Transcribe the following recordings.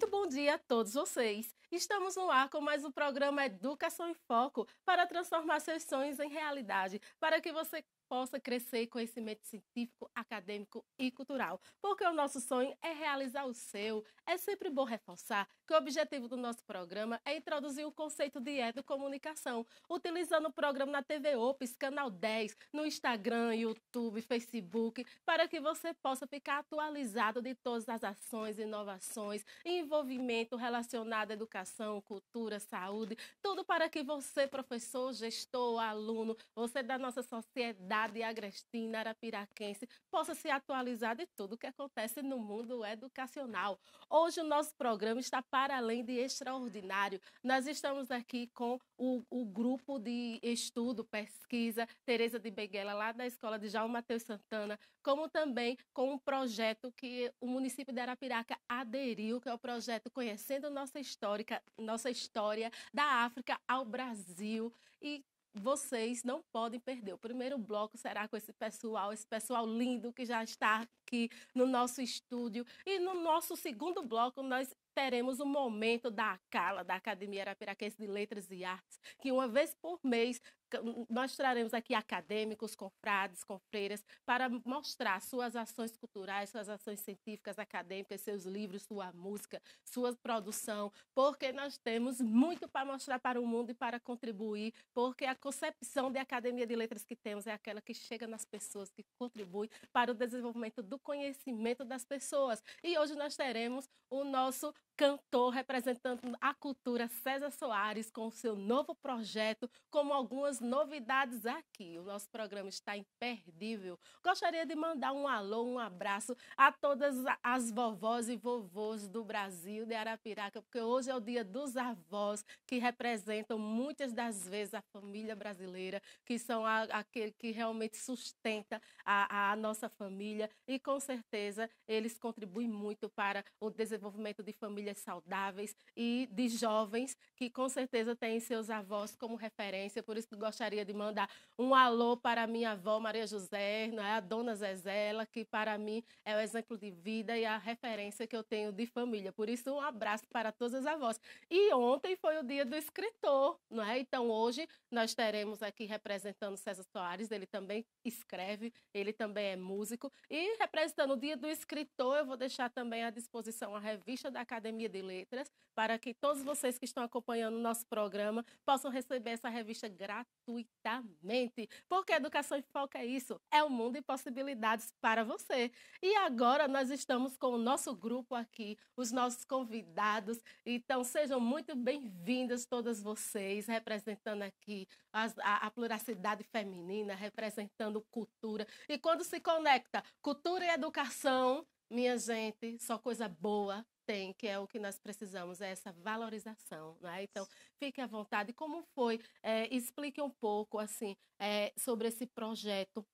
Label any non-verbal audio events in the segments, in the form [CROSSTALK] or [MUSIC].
Muito bom dia a todos vocês. Estamos no ar com mais um programa Educação em Foco para transformar seus sonhos em realidade, para que você possa crescer conhecimento científico, acadêmico e cultural. Porque o nosso sonho é realizar o seu. É sempre bom reforçar que o objetivo do nosso programa é introduzir o conceito de educomunicação, utilizando o programa na TV Ops, Canal 10, no Instagram, YouTube, Facebook, para que você possa ficar atualizado de todas as ações, inovações, envolvimento relacionado à educação, cultura, saúde, tudo para que você, professor, gestor, aluno, você da nossa sociedade, de agrestina, arapiraquense, possa se atualizar de tudo que acontece no mundo educacional. Hoje o nosso programa está para além de extraordinário. Nós estamos aqui com o, o grupo de estudo, pesquisa, Tereza de Beguela, lá da Escola de João Mateus Santana, como também com um projeto que o município de Arapiraca aderiu, que é o projeto Conhecendo Nossa Histórica, Nossa História da África ao Brasil. E vocês não podem perder. O primeiro bloco será com esse pessoal, esse pessoal lindo que já está aqui no nosso estúdio. E no nosso segundo bloco, nós teremos o momento da cala da Academia Arapiraquense de Letras e Artes, que uma vez por mês Hum, hum, nós traremos aqui acadêmicos, confrades, confreiras, para mostrar suas ações culturais, suas ações científicas, acadêmicas, seus livros, sua música, sua produção, porque nós temos muito para mostrar para o mundo e para contribuir, porque a concepção de academia de letras que temos é aquela que chega nas pessoas, que contribui para o desenvolvimento do conhecimento das pessoas. E hoje nós teremos o nosso cantor representando a cultura César Soares com o seu novo projeto, como algumas novidades aqui. O nosso programa está imperdível. Gostaria de mandar um alô, um abraço a todas as vovós e vovôs do Brasil, de Arapiraca, porque hoje é o dia dos avós, que representam muitas das vezes a família brasileira, que são aquele que realmente sustenta a, a nossa família e com certeza eles contribuem muito para o desenvolvimento de família famílias saudáveis e de jovens que com certeza têm seus avós como referência. Por isso gostaria de mandar um alô para minha avó Maria José, não é? a dona Zezela, que para mim é o exemplo de vida e a referência que eu tenho de família. Por isso, um abraço para todas as avós. E ontem foi o dia do escritor, não é? Então hoje nós teremos aqui representando César Soares, ele também escreve, ele também é músico. E representando o dia do escritor, eu vou deixar também à disposição a revista da Academia Academia de Letras, para que todos vocês que estão acompanhando o nosso programa possam receber essa revista gratuitamente. Porque a Educação em Foco é isso, é um mundo de possibilidades para você. E agora nós estamos com o nosso grupo aqui, os nossos convidados. Então sejam muito bem-vindas todas vocês, representando aqui a, a, a feminina, representando cultura. E quando se conecta cultura e educação, minha gente, só coisa boa tem, que é o que nós precisamos, é essa valorização, né? Então, fique à vontade. Como foi? É, explique um pouco, assim, é, sobre esse projeto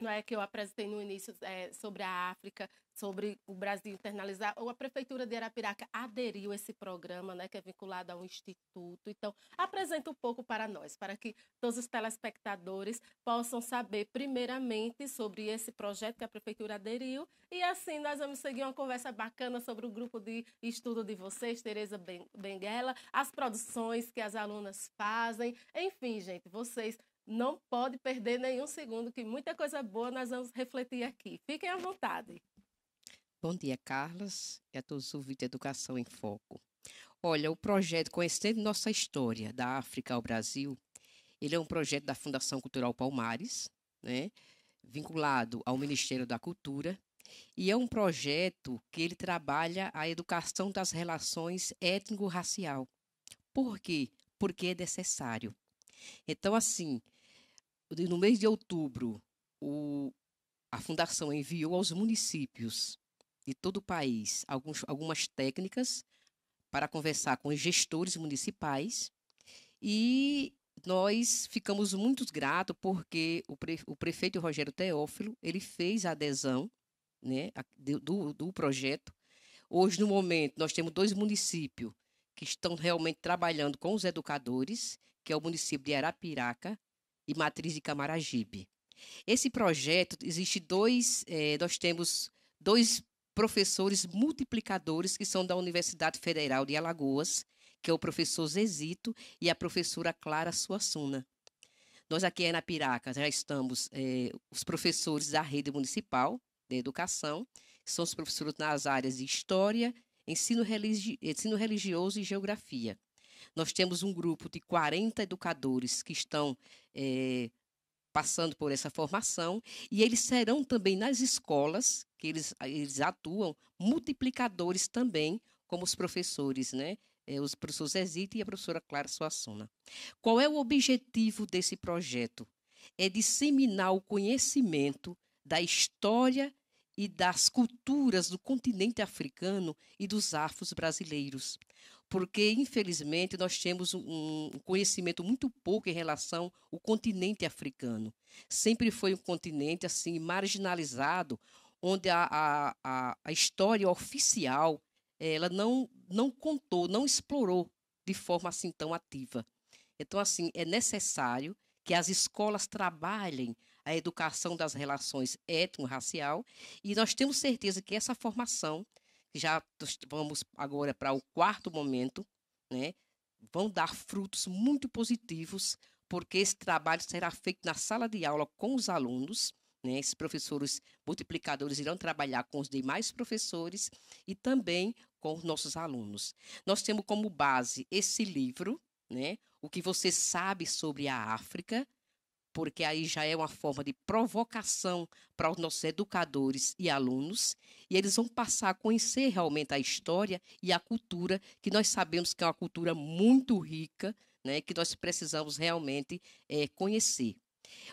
não é que eu apresentei no início é, sobre a África, sobre o Brasil internalizar, ou a Prefeitura de Arapiraca aderiu a esse programa, né, que é vinculado a um instituto. Então, apresenta um pouco para nós, para que todos os telespectadores possam saber primeiramente sobre esse projeto que a Prefeitura aderiu, e assim nós vamos seguir uma conversa bacana sobre o grupo de estudo de vocês, Tereza Benguela, as produções que as alunas fazem, enfim, gente, vocês não pode perder nenhum segundo, que muita coisa boa nós vamos refletir aqui. Fiquem à vontade. Bom dia, Carlos, e é a todos os ouvintes da Educação em Foco. Olha, o projeto Conhecendo Nossa História, da África ao Brasil, ele é um projeto da Fundação Cultural Palmares, né, vinculado ao Ministério da Cultura, e é um projeto que ele trabalha a educação das relações étnico-racial. Por quê? Porque é necessário. Então, assim, no mês de outubro, o, a Fundação enviou aos municípios de todo o país alguns, algumas técnicas para conversar com os gestores municipais e nós ficamos muito gratos porque o, pre, o prefeito Rogério Teófilo ele fez a adesão né, do, do projeto. Hoje, no momento, nós temos dois municípios que estão realmente trabalhando com os educadores, que é o município de Arapiraca e Matriz de Camaragibe. Esse projeto existe dois, é, nós temos dois professores multiplicadores que são da Universidade Federal de Alagoas, que é o professor Zezito e a professora Clara Suassuna. Nós aqui na Piraca já estamos é, os professores da rede municipal de educação, que são os professores nas áreas de História, ensino, religi ensino religioso e Geografia. Nós temos um grupo de 40 educadores que estão é, passando por essa formação, e eles serão também nas escolas, que eles, eles atuam, multiplicadores também, como os professores, né? É, os professores Zezita e a professora Clara Suassuna. Qual é o objetivo desse projeto? É disseminar o conhecimento da história e das culturas do continente africano e dos afros brasileiros, porque infelizmente nós temos um conhecimento muito pouco em relação ao continente africano. Sempre foi um continente assim marginalizado, onde a, a, a história oficial ela não, não contou, não explorou de forma assim tão ativa. Então assim é necessário que as escolas trabalhem a educação das relações étnico-racial e nós temos certeza que essa formação já vamos agora para o quarto momento, né? Vão dar frutos muito positivos, porque esse trabalho será feito na sala de aula com os alunos. Né? Esses professores multiplicadores irão trabalhar com os demais professores e também com os nossos alunos. Nós temos como base esse livro, né? O que você sabe sobre a África, porque aí já é uma forma de provocação para os nossos educadores e alunos, e eles vão passar a conhecer realmente a história e a cultura, que nós sabemos que é uma cultura muito rica, né, que nós precisamos realmente é, conhecer.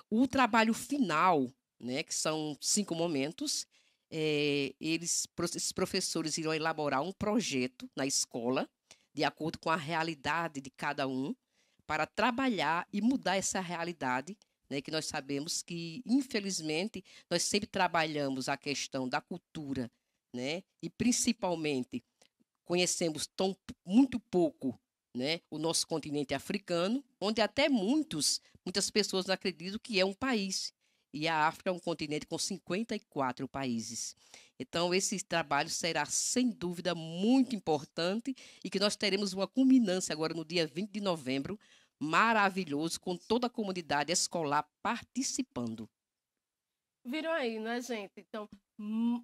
O trabalho final, né, que são cinco momentos, é, eles, esses professores irão elaborar um projeto na escola, de acordo com a realidade de cada um, para trabalhar e mudar essa realidade né, que nós sabemos que, infelizmente, nós sempre trabalhamos a questão da cultura, né, e principalmente conhecemos tão, muito pouco né, o nosso continente africano, onde até muitos, muitas pessoas não acreditam que é um país. E a África é um continente com 54 países. Então, esse trabalho será, sem dúvida, muito importante e que nós teremos uma culminância agora no dia 20 de novembro maravilhoso com toda a comunidade escolar participando. Viram aí, né, gente? Então,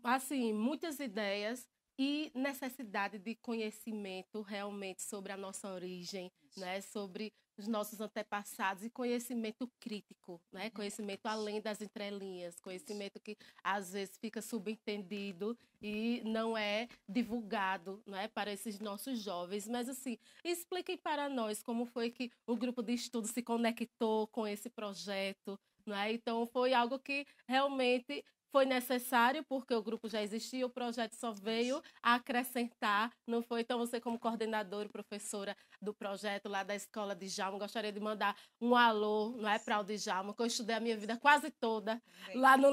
assim, muitas ideias e necessidade de conhecimento realmente sobre a nossa origem, né? Sobre dos nossos antepassados e conhecimento crítico, né? Uhum. Conhecimento além das entrelinhas, conhecimento que às vezes fica subentendido e não é divulgado, né, para esses nossos jovens. Mas assim, expliquem para nós como foi que o grupo de estudo se conectou com esse projeto, é? Então foi algo que realmente foi necessário, porque o grupo já existia, o projeto só veio acrescentar, não foi? Então, você, como coordenadora e professora do projeto lá da escola de Djalma, gostaria de mandar um alô, não é, para o Djalma, que eu estudei a minha vida quase toda Bem, lá no,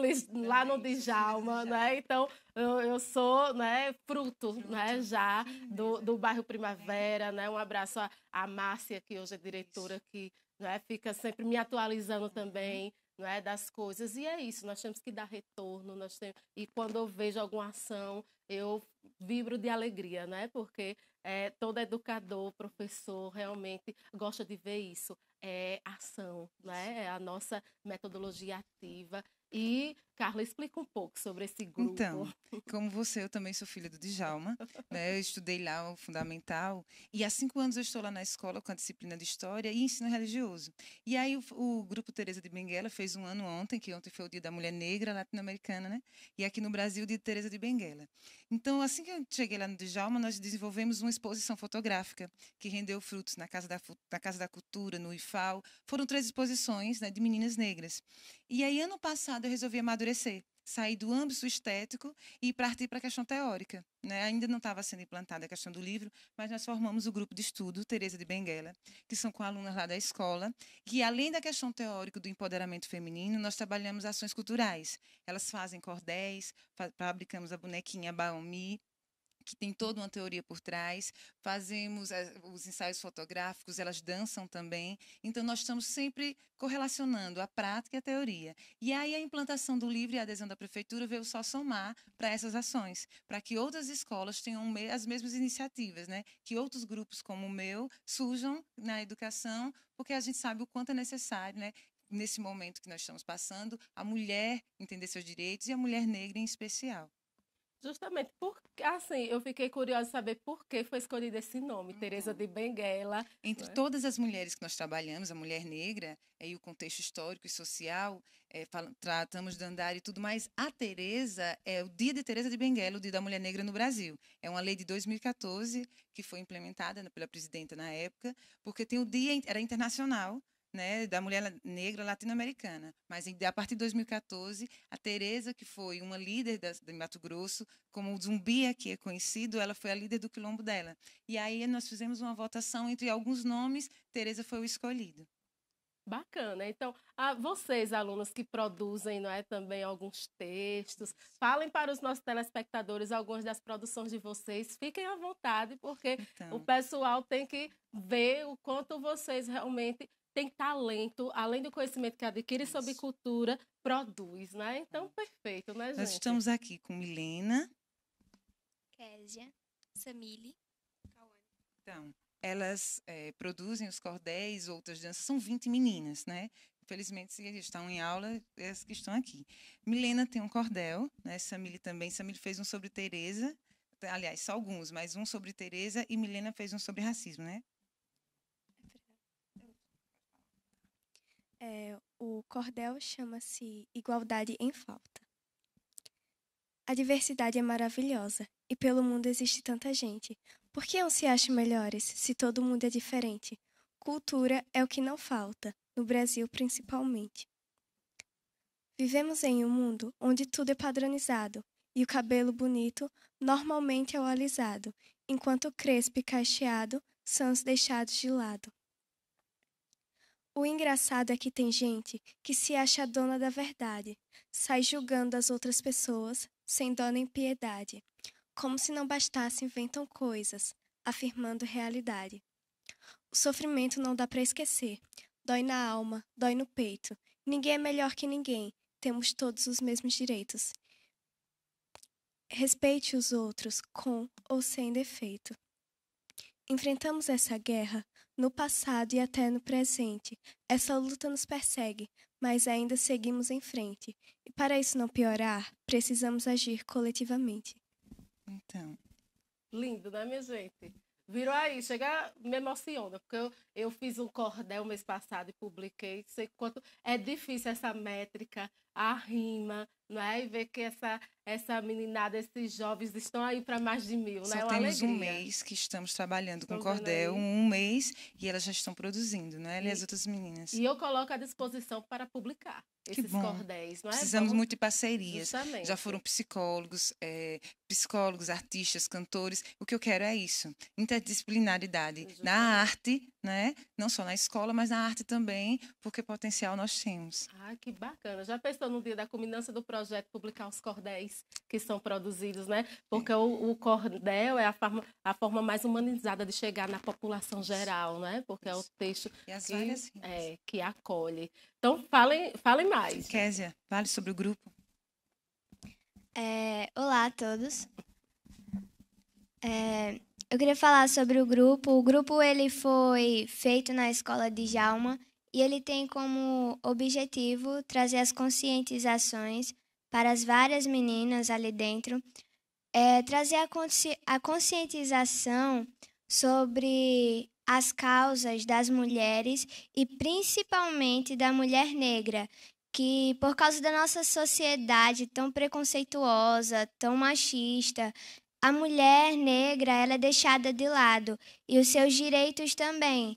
lá no Djalma, né? Então, eu, eu sou né, fruto, fruto. Né, já do, do bairro Primavera, né? Um abraço à, à Márcia, que hoje é diretora, que né, fica sempre me atualizando uhum. também não é, das coisas. E é isso, nós temos que dar retorno, nós temos... e quando eu vejo alguma ação, eu vibro de alegria, é Porque é, todo educador, professor, realmente gosta de ver isso. É ação, né? É a nossa metodologia ativa e Carla, explica um pouco sobre esse grupo. Então, como você, eu também sou filha do Djalma. Né? Eu estudei lá o fundamental. E há cinco anos eu estou lá na escola com a disciplina de História e Ensino Religioso. E aí o, o grupo Teresa de Benguela fez um ano ontem, que ontem foi o Dia da Mulher Negra Latino-Americana, né? E aqui no Brasil, o Dia de Teresa de Benguela. Então, assim que eu cheguei lá no Djalma, nós desenvolvemos uma exposição fotográfica que rendeu frutos na Casa da, na Casa da Cultura, no IFAO. Foram três exposições né, de meninas negras. E aí, ano passado, eu resolvi amadurecer sair do âmbito estético e partir para a questão teórica. Né? Ainda não estava sendo implantada a questão do livro, mas nós formamos o grupo de estudo Teresa de Benguela, que são com alunas lá da escola, que além da questão teórica do empoderamento feminino, nós trabalhamos ações culturais. Elas fazem cordéis, fabricamos a bonequinha Baomi, que tem toda uma teoria por trás. Fazemos eh, os ensaios fotográficos, elas dançam também. Então, nós estamos sempre correlacionando a prática e a teoria. E aí, a implantação do livre e a adesão da prefeitura veio só somar para essas ações, para que outras escolas tenham as mesmas iniciativas, né? que outros grupos como o meu surjam na educação, porque a gente sabe o quanto é necessário né? nesse momento que nós estamos passando, a mulher entender seus direitos e a mulher negra em especial. Justamente, porque assim, eu fiquei curiosa de saber por que foi escolhido esse nome, uhum. Teresa de Benguela. Entre né? todas as mulheres que nós trabalhamos, a mulher negra eh, e o contexto histórico e social, é, tratamos de andar e tudo mais, a Teresa é o dia de Teresa de Benguela, o dia da mulher negra no Brasil. É uma lei de 2014 que foi implementada né, pela presidenta na época, porque tem o dia era internacional né, da mulher negra latino-americana. Mas a partir de 2014, a Tereza, que foi uma líder do de Mato Grosso, como o Zumbi aqui é conhecido, ela foi a líder do quilombo dela. E aí nós fizemos uma votação entre alguns nomes, Tereza foi o escolhido. Bacana. Então, a vocês, alunos que produzem não é, também alguns textos, falem para os nossos telespectadores algumas das produções de vocês. Fiquem à vontade, porque então. o pessoal tem que ver o quanto vocês realmente tem talento, além do conhecimento que adquire Isso. sobre cultura, produz, né? Então, perfeito, né, gente? Nós estamos aqui com Milena. Késia. Samile. Então, elas é, produzem os cordéis, outras danças. São 20 meninas, né? Infelizmente, se estão tá em aula, é as que estão aqui. Milena tem um cordel, né? Samile também. Samile fez um sobre Tereza. Aliás, só alguns, mas um sobre Tereza e Milena fez um sobre racismo, né? É, o cordel chama-se Igualdade em Falta. A diversidade é maravilhosa e pelo mundo existe tanta gente. Por que não se acha melhores se todo mundo é diferente? Cultura é o que não falta, no Brasil principalmente. Vivemos em um mundo onde tudo é padronizado e o cabelo bonito normalmente é o alisado, enquanto o crespo e cacheado são os deixados de lado. O engraçado é que tem gente que se acha dona da verdade, sai julgando as outras pessoas sem dó nem piedade. Como se não bastasse, inventam coisas, afirmando realidade. O sofrimento não dá para esquecer. Dói na alma, dói no peito. Ninguém é melhor que ninguém. Temos todos os mesmos direitos. Respeite os outros, com ou sem defeito. Enfrentamos essa guerra no passado e até no presente. Essa luta nos persegue, mas ainda seguimos em frente. E para isso não piorar, precisamos agir coletivamente. Então. Lindo, né, minha gente? Virou aí, chega, me emociona, porque eu, eu fiz um cordel mês passado e publiquei, sei quanto é difícil essa métrica, a rima, não é? E ver que essa, essa meninada, esses jovens estão aí para mais de mil, né? Só né? Uma temos alegria. um mês que estamos trabalhando com cordel, um mês, e elas já estão produzindo, não é? E, e as outras meninas. E eu coloco à disposição para publicar que bom. cordéis, não é? Precisamos Vamos... muito de parcerias. Justamente. Já foram psicólogos, é, psicólogos, artistas, cantores. O que eu quero é isso: interdisciplinaridade Justamente. na arte, né? Não só na escola, mas na arte também, porque potencial nós temos. Ah, que bacana. Já pensou no dia da culminância do projeto publicar os cordéis que são produzidos, né? Porque o, o cordel é a forma, a forma mais humanizada de chegar na população geral, né? Porque é o texto que, é, que acolhe. Então, falem, falem mais. Késia, fale sobre o grupo. É, olá a todos. É, eu queria falar sobre o grupo. O grupo ele foi feito na escola de Jalma e ele tem como objetivo trazer as conscientizações para as várias meninas ali dentro, é, trazer a, consci a conscientização sobre as causas das mulheres e principalmente da mulher negra, que por causa da nossa sociedade tão preconceituosa, tão machista, a mulher negra ela é deixada de lado e os seus direitos também.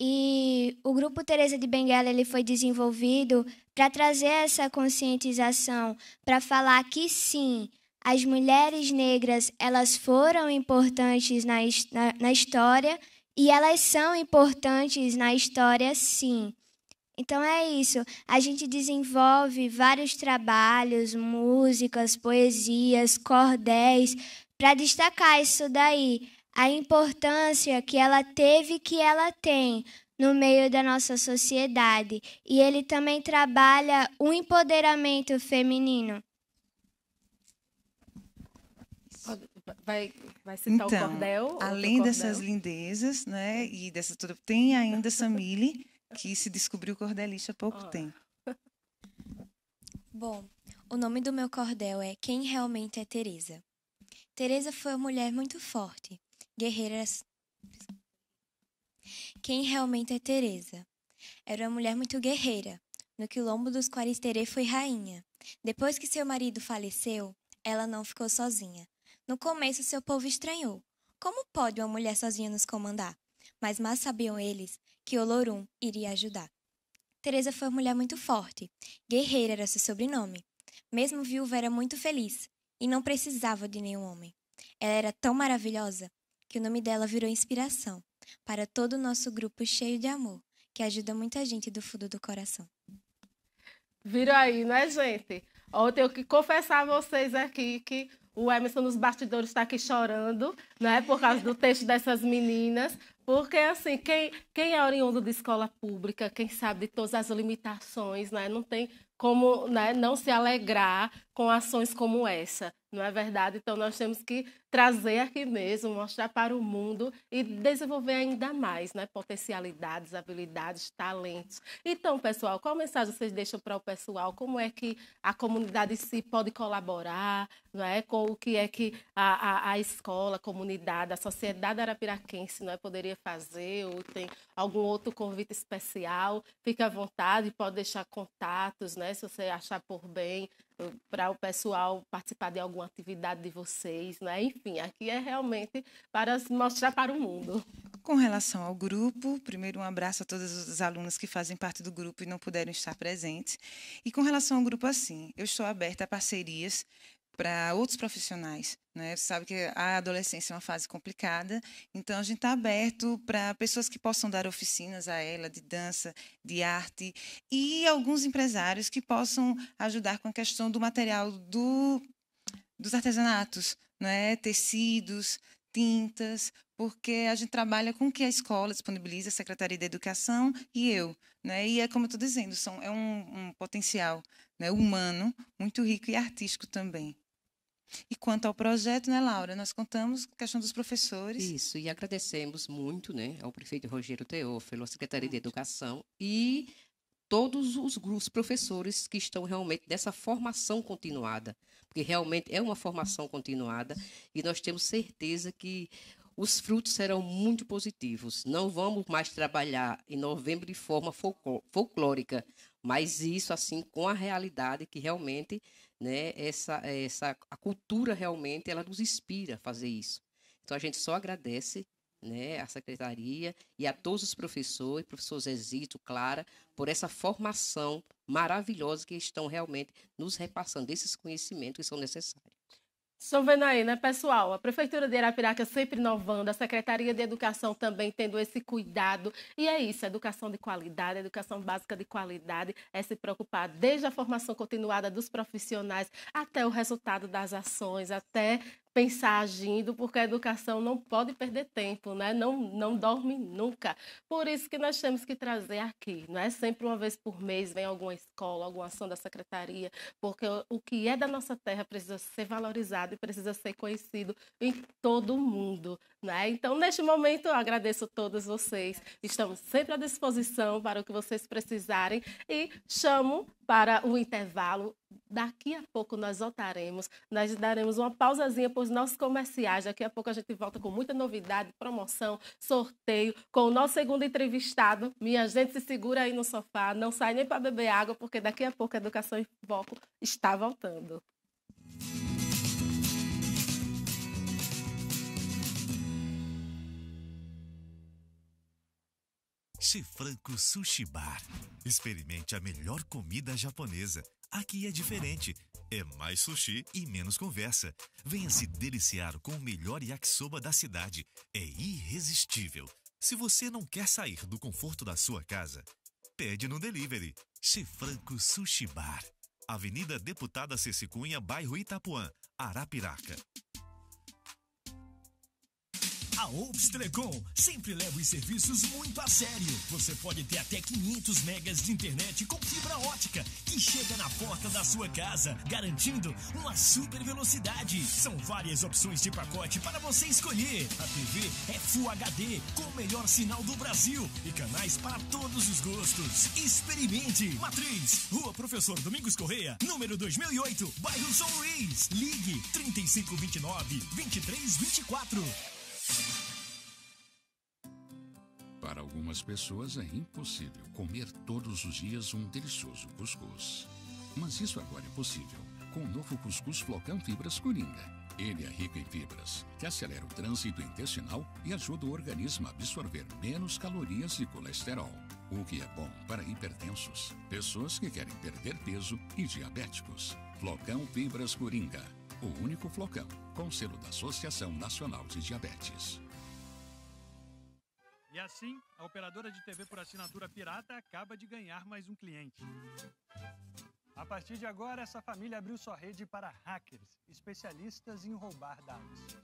E o grupo Teresa de Benguela ele foi desenvolvido para trazer essa conscientização, para falar que sim, as mulheres negras elas foram importantes na, na, na história e elas são importantes na história, sim. Então é isso. A gente desenvolve vários trabalhos, músicas, poesias, cordéis, para destacar isso daí, a importância que ela teve que ela tem no meio da nossa sociedade. E ele também trabalha o empoderamento feminino. Vai, vai citar então, o cordel? Além cordel? dessas lindezas, né? E dessa tudo, tem ainda Samile, que se descobriu cordelista há pouco oh. tempo. Bom, o nome do meu cordel é Quem Realmente é Teresa. Teresa foi uma mulher muito forte, guerreira. Quem realmente é Teresa? Era uma mulher muito guerreira. No quilombo dos Quaristere foi rainha. Depois que seu marido faleceu, ela não ficou sozinha. No começo, seu povo estranhou. Como pode uma mulher sozinha nos comandar? Mas mal sabiam eles que Olorum iria ajudar. Teresa foi uma mulher muito forte. Guerreira era seu sobrenome. Mesmo viúva, era muito feliz e não precisava de nenhum homem. Ela era tão maravilhosa que o nome dela virou inspiração para todo o nosso grupo cheio de amor, que ajuda muita gente do fundo do coração. Virou aí, né, gente? Eu tenho que confessar a vocês aqui que o Emerson nos bastidores está aqui chorando, né? Por causa do texto dessas meninas. Porque, assim, quem, quem é oriundo de escola pública, quem sabe de todas as limitações, né, não tem como né, não se alegrar com ações como essa não é verdade? Então, nós temos que trazer aqui mesmo, mostrar para o mundo e desenvolver ainda mais, né? Potencialidades, habilidades, talentos. Então, pessoal, qual mensagem vocês deixam para o pessoal? Como é que a comunidade se pode colaborar, não é? Com o que é que a, a, a escola, a comunidade, a sociedade arapiraquense, não é? Poderia fazer ou tem algum outro convite especial? fique à vontade, pode deixar contatos, né? Se você achar por bem, para o pessoal participar de alguma atividade de vocês, né? Enfim, aqui é realmente para mostrar para o mundo. Com relação ao grupo, primeiro um abraço a todas as alunas que fazem parte do grupo e não puderam estar presentes. E com relação ao grupo, assim, eu estou aberta a parcerias para outros profissionais. Né? Você sabe que a adolescência é uma fase complicada, então a gente está aberto para pessoas que possam dar oficinas a ela de dança, de arte e alguns empresários que possam ajudar com a questão do material do, dos artesanatos, né? tecidos, tintas, porque a gente trabalha com o que a escola disponibiliza, a Secretaria da Educação e eu. Né? E é como eu estou dizendo, são, é um, um potencial né, humano muito rico e artístico também. E quanto ao projeto, né, Laura? Nós contamos com a questão dos professores. Isso, e agradecemos muito né, ao prefeito Rogério Teófilo, à Secretaria de Educação e todos os grupos professores que estão realmente dessa formação continuada, porque realmente é uma formação continuada e nós temos certeza que os frutos serão muito positivos. Não vamos mais trabalhar em novembro de forma folclórica, mas isso assim com a realidade que realmente né? Essa, essa, a cultura realmente ela nos inspira a fazer isso. Então a gente só agradece, né? A secretaria e a todos os professores, professor Zezito, Clara, por essa formação maravilhosa que estão realmente nos repassando esses conhecimentos que são necessários. Estão vendo aí, né, pessoal? A Prefeitura de Arapiraca sempre inovando, a Secretaria de Educação também tendo esse cuidado. E é isso, educação de qualidade, educação básica de qualidade, é se preocupar desde a formação continuada dos profissionais até o resultado das ações, até pensar agindo, porque a educação não pode perder tempo, né? não, não dorme nunca. Por isso que nós temos que trazer aqui, não é sempre uma vez por mês vem alguma escola, alguma ação da secretaria, porque o que é da nossa terra precisa ser valorizado e precisa ser conhecido em todo o mundo. Né? Então, neste momento, eu agradeço a todos vocês. Estamos sempre à disposição para o que vocês precisarem e chamo para o intervalo daqui a pouco nós voltaremos. Nós daremos uma pausazinha para os nossos comerciais. Daqui a pouco a gente volta com muita novidade, promoção, sorteio, com o nosso segundo entrevistado. Minha gente, se segura aí no sofá, não sai nem para beber água, porque daqui a pouco a Educação em Foco está voltando. Chifranco Sushi Bar. Experimente a melhor comida japonesa Aqui é diferente. É mais sushi e menos conversa. Venha se deliciar com o melhor yakisoba da cidade. É irresistível. Se você não quer sair do conforto da sua casa, pede no delivery. Chefranco Sushi Bar. Avenida Deputada Cecicunha, Cunha, bairro Itapuã, Arapiraca. A Ops Telecom sempre leva os serviços muito a sério. Você pode ter até 500 megas de internet com fibra ótica que chega na porta da sua casa, garantindo uma super velocidade. São várias opções de pacote para você escolher. A TV é Full HD com o melhor sinal do Brasil e canais para todos os gostos. Experimente. Matriz, Rua Professor Domingos Correia, número 2008, bairro São Luís. Ligue 3529 2324. Para algumas pessoas é impossível comer todos os dias um delicioso cuscuz. Mas isso agora é possível com o novo cuscuz Flocão Fibras Coringa. Ele é rico em fibras, que acelera o trânsito intestinal e ajuda o organismo a absorver menos calorias e colesterol, o que é bom para hipertensos, pessoas que querem perder peso e diabéticos. Flocão Fibras Coringa o único flocão, com selo da Associação Nacional de Diabetes. E assim, a operadora de TV por assinatura pirata acaba de ganhar mais um cliente. A partir de agora, essa família abriu sua rede para hackers, especialistas em roubar dados.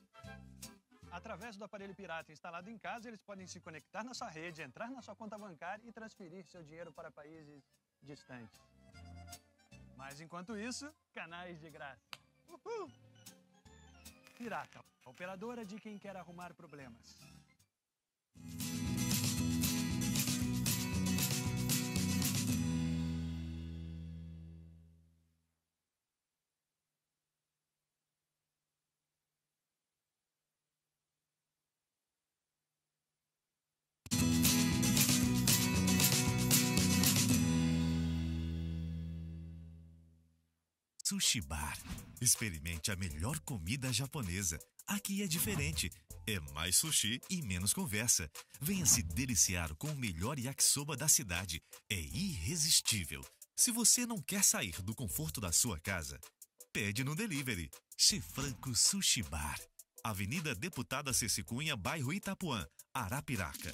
Através do aparelho pirata instalado em casa, eles podem se conectar na sua rede, entrar na sua conta bancária e transferir seu dinheiro para países distantes. Mas enquanto isso, canais de graça. Pirata, operadora de quem quer arrumar problemas. Sushi Bar. Experimente a melhor comida japonesa. Aqui é diferente. É mais sushi e menos conversa. Venha se deliciar com o melhor yakisoba da cidade. É irresistível. Se você não quer sair do conforto da sua casa, pede no delivery. Chifranco Sushi Bar. Avenida Deputada Ceci Cunha, bairro Itapuã, Arapiraca.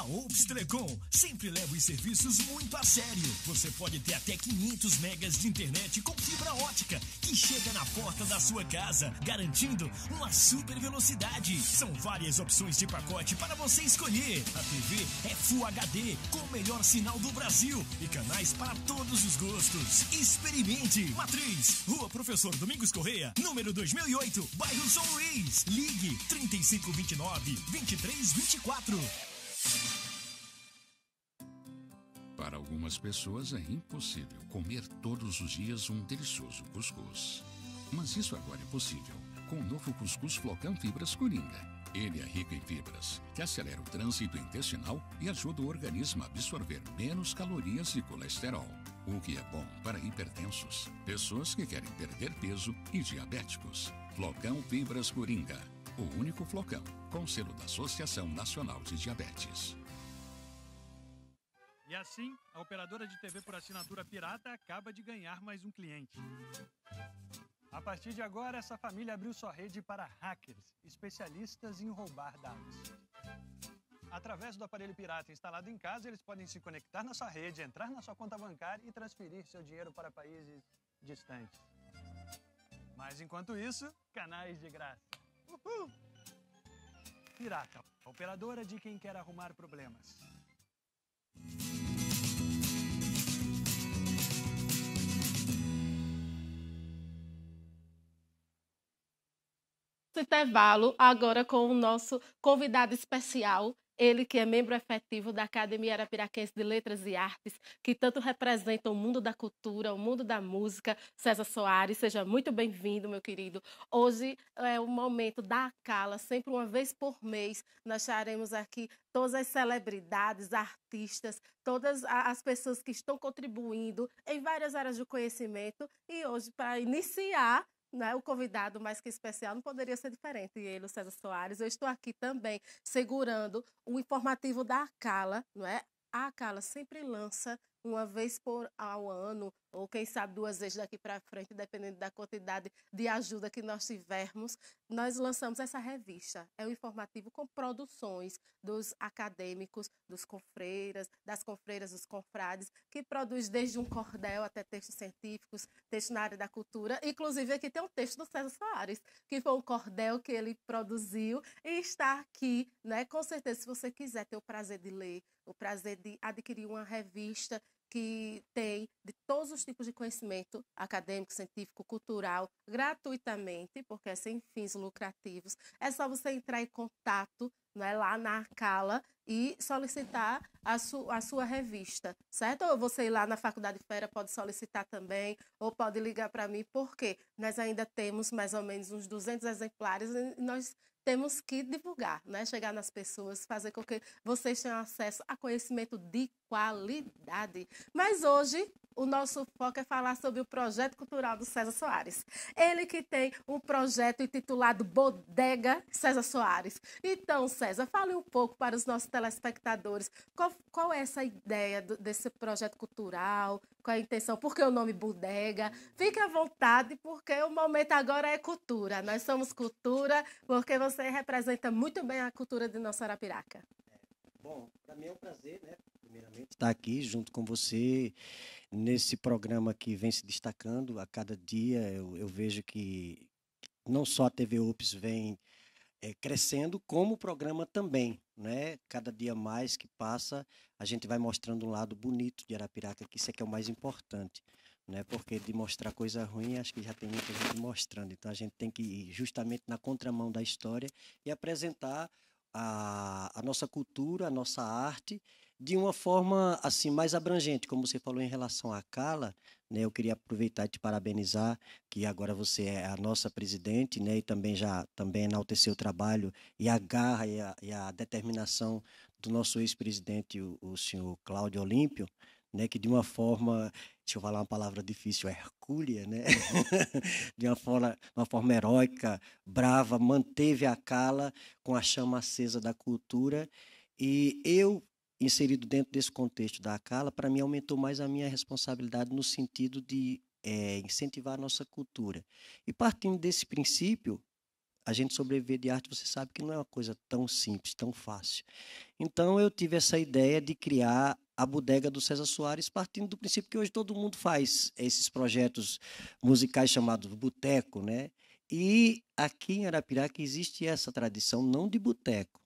A Ops Telecom sempre leva os serviços muito a sério. Você pode ter até 500 megas de internet com fibra ótica que chega na porta da sua casa, garantindo uma super velocidade. São várias opções de pacote para você escolher. A TV é Full HD com o melhor sinal do Brasil e canais para todos os gostos. Experimente. Matriz, Rua Professor Domingos Correia, número 2008, bairro São Luís. Ligue 3529 2324. algumas pessoas é impossível comer todos os dias um delicioso cuscuz. Mas isso agora é possível com o novo cuscuz Flocão Fibras Coringa. Ele é rico em fibras, que acelera o trânsito intestinal e ajuda o organismo a absorver menos calorias e colesterol, o que é bom para hipertensos, pessoas que querem perder peso e diabéticos. Flocão Fibras Coringa, o único flocão com selo da Associação Nacional de Diabetes. E assim, a operadora de TV por assinatura pirata acaba de ganhar mais um cliente. A partir de agora, essa família abriu sua rede para hackers, especialistas em roubar dados. Através do aparelho pirata instalado em casa, eles podem se conectar na sua rede, entrar na sua conta bancária e transferir seu dinheiro para países distantes. Mas enquanto isso, canais de graça. Uhul! Pirata, operadora de quem quer arrumar problemas intervalo agora com o nosso convidado especial, ele que é membro efetivo da Academia Arapiraquense de Letras e Artes, que tanto representa o mundo da cultura, o mundo da música, César Soares. Seja muito bem-vindo, meu querido. Hoje é o momento da cala, sempre uma vez por mês nós estaremos aqui todas as celebridades, artistas, todas as pessoas que estão contribuindo em várias áreas do conhecimento. E hoje, para iniciar, né, o convidado mais que especial não poderia ser diferente. E ele, o César Soares, eu estou aqui também segurando o informativo da Acala, não é? A Acala sempre lança uma vez por ao ano, ou quem sabe duas vezes daqui para frente, dependendo da quantidade de ajuda que nós tivermos, nós lançamos essa revista. É um informativo com produções dos acadêmicos, dos confreiras, das confreiras, dos confrades, que produz desde um cordel até textos científicos, textos na área da cultura. Inclusive, aqui tem um texto do César Soares, que foi um cordel que ele produziu e está aqui, né? Com certeza, se você quiser ter o prazer de ler, o prazer de adquirir uma revista que tem de todos os tipos de conhecimento acadêmico, científico, cultural, gratuitamente, porque é sem fins lucrativos. É só você entrar em contato né, lá na cala e solicitar a, su a sua revista, certo? Ou você ir lá na Faculdade Fera pode solicitar também, ou pode ligar para mim, porque nós ainda temos mais ou menos uns 200 exemplares e nós temos que divulgar, né? Chegar nas pessoas, fazer com que vocês tenham acesso a conhecimento de qualidade. Mas hoje o nosso foco é falar sobre o projeto cultural do César Soares. Ele que tem um projeto intitulado Bodega César Soares. Então, César, fale um pouco para os nossos telespectadores qual, qual é essa ideia do, desse projeto cultural, qual é a intenção, por que o nome Bodega? Fique à vontade, porque o momento agora é cultura. Nós somos cultura, porque você representa muito bem a cultura de nossa Arapiraca. É, bom, para mim é um prazer né, primeiramente, estar tá aqui junto com você nesse programa que vem se destacando a cada dia. Eu, eu vejo que não só a TV UPS vem é, crescendo, como o programa também. Né? Cada dia mais que passa, a gente vai mostrando um lado bonito de Arapiraca, que isso é que é o mais importante. Né? Porque de mostrar coisa ruim, acho que já tem muita gente mostrando. Então a gente tem que ir justamente na contramão da história e apresentar a, a nossa cultura, a nossa arte de uma forma assim mais abrangente, como você falou em relação à Cala, né? Eu queria aproveitar e te parabenizar que agora você é a nossa presidente, né? E também já também enalteceu o trabalho e a garra e a, e a determinação do nosso ex-presidente, o, o senhor Cláudio Olímpio, né? Que de uma forma deixa eu falar uma palavra difícil, é hercúlea, né? [LAUGHS] de uma forma, uma forma heróica, brava, manteve a cala com a chama acesa da cultura. E eu inserido dentro desse contexto da Acala, para mim aumentou mais a minha responsabilidade no sentido de é, incentivar a nossa cultura. E partindo desse princípio, a gente sobreviver de arte, você sabe que não é uma coisa tão simples, tão fácil. Então eu tive essa ideia de criar a bodega do César Soares, partindo do princípio que hoje todo mundo faz é, esses projetos musicais chamados boteco, né? E aqui em Arapiraca existe essa tradição não de boteco,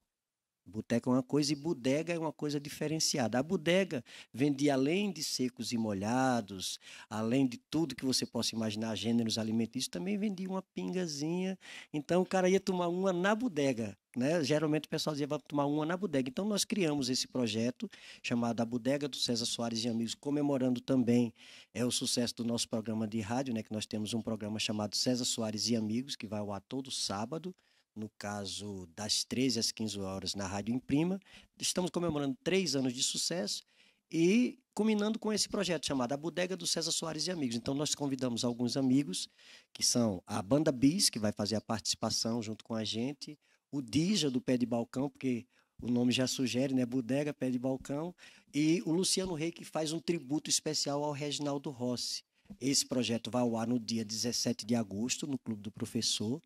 Boteca é uma coisa e bodega é uma coisa diferenciada. A bodega vendia além de secos e molhados, além de tudo que você possa imaginar, gêneros alimentícios, também vendia uma pingazinha. Então o cara ia tomar uma na bodega. Né? Geralmente o pessoal dizia, vai tomar uma na bodega. Então nós criamos esse projeto chamado A Bodega do César Soares e Amigos, comemorando também é o sucesso do nosso programa de rádio, né? que nós temos um programa chamado César Soares e Amigos, que vai ao ar todo sábado, no caso das 13 às 15 horas na Rádio Imprima. Estamos comemorando três anos de sucesso e culminando com esse projeto chamado A Bodega do César Soares e Amigos. Então, nós convidamos alguns amigos, que são a Banda Bis, que vai fazer a participação junto com a gente, o Dija, do Pé de Balcão, porque o nome já sugere, né? Bodega, Pé de Balcão, e o Luciano Rei, que faz um tributo especial ao Reginaldo Rossi. Esse projeto vai ao ar no dia 17 de agosto, no Clube do Professor.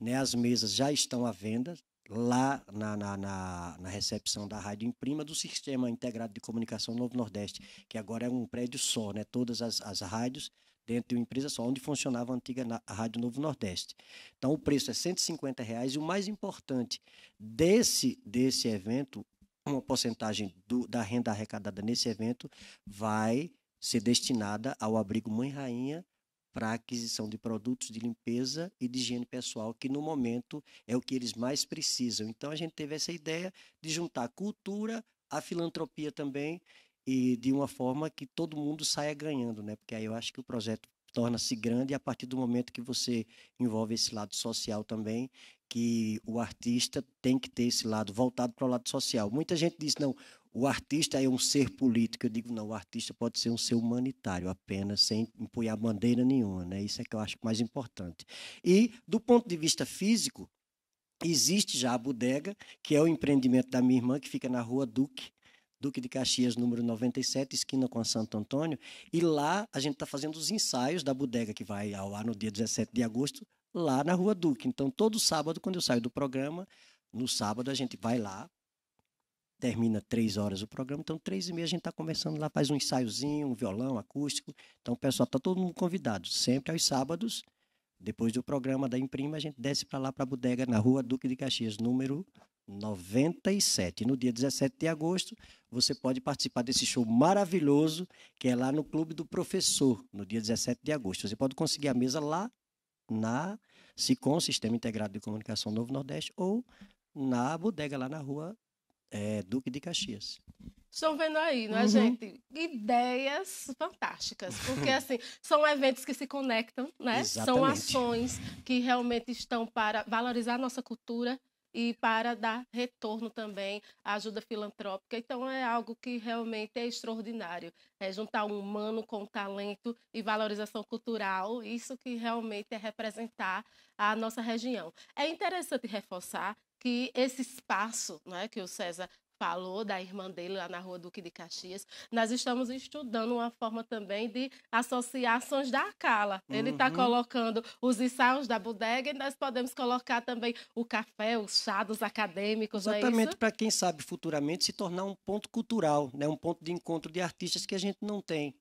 Né? As mesas já estão à venda lá na, na, na, na recepção da Rádio Imprima do Sistema Integrado de Comunicação Novo Nordeste, que agora é um prédio só, né? todas as, as rádios dentro de uma empresa só, onde funcionava a antiga a Rádio Novo Nordeste. Então, o preço é R$ reais e o mais importante desse, desse evento, uma porcentagem do, da renda arrecadada nesse evento vai ser destinada ao abrigo Mãe Rainha para a aquisição de produtos de limpeza e de higiene pessoal, que no momento é o que eles mais precisam. Então a gente teve essa ideia de juntar a cultura, a filantropia também e de uma forma que todo mundo saia ganhando, né? Porque aí eu acho que o projeto torna-se grande a partir do momento que você envolve esse lado social também, que o artista tem que ter esse lado voltado para o lado social. Muita gente diz, não, o artista é um ser político. Eu digo, não, o artista pode ser um ser humanitário apenas, sem empunhar bandeira nenhuma. Né? Isso é que eu acho mais importante. E, do ponto de vista físico, existe já a bodega, que é o empreendimento da minha irmã, que fica na Rua Duque, Duque de Caxias, número 97, esquina com a Santo Antônio. E lá a gente está fazendo os ensaios da bodega que vai ao ar no dia 17 de agosto, lá na Rua Duque. Então, todo sábado, quando eu saio do programa, no sábado a gente vai lá, termina três horas o programa, então três e meia a gente está conversando lá, faz um ensaiozinho, um violão acústico. Então, o pessoal está todo mundo convidado, sempre aos sábados. Depois do programa da Imprima, a gente desce para lá para a bodega na rua Duque de Caxias, número 97. No dia 17 de agosto, você pode participar desse show maravilhoso que é lá no Clube do Professor, no dia 17 de agosto. Você pode conseguir a mesa lá na SICOM, Sistema Integrado de Comunicação Novo Nordeste, ou na bodega lá na rua é, Duque de Caxias. Estão vendo aí, não né, uhum. gente? Ideias fantásticas. Porque, assim, são eventos que se conectam, né? Exatamente. São ações que realmente estão para valorizar a nossa cultura, e para dar retorno também à ajuda filantrópica. Então é algo que realmente é extraordinário, é juntar um humano com talento e valorização cultural, isso que realmente é representar a nossa região. É interessante reforçar que esse espaço né, que o César falou da irmã dele lá na Rua Duque de Caxias, nós estamos estudando uma forma também de associações da cala. Ele está uhum. colocando os ensaios da bodega e nós podemos colocar também o café, os chá dos acadêmicos. É Exatamente, é para quem sabe futuramente se tornar um ponto cultural, né? um ponto de encontro de artistas que a gente não tem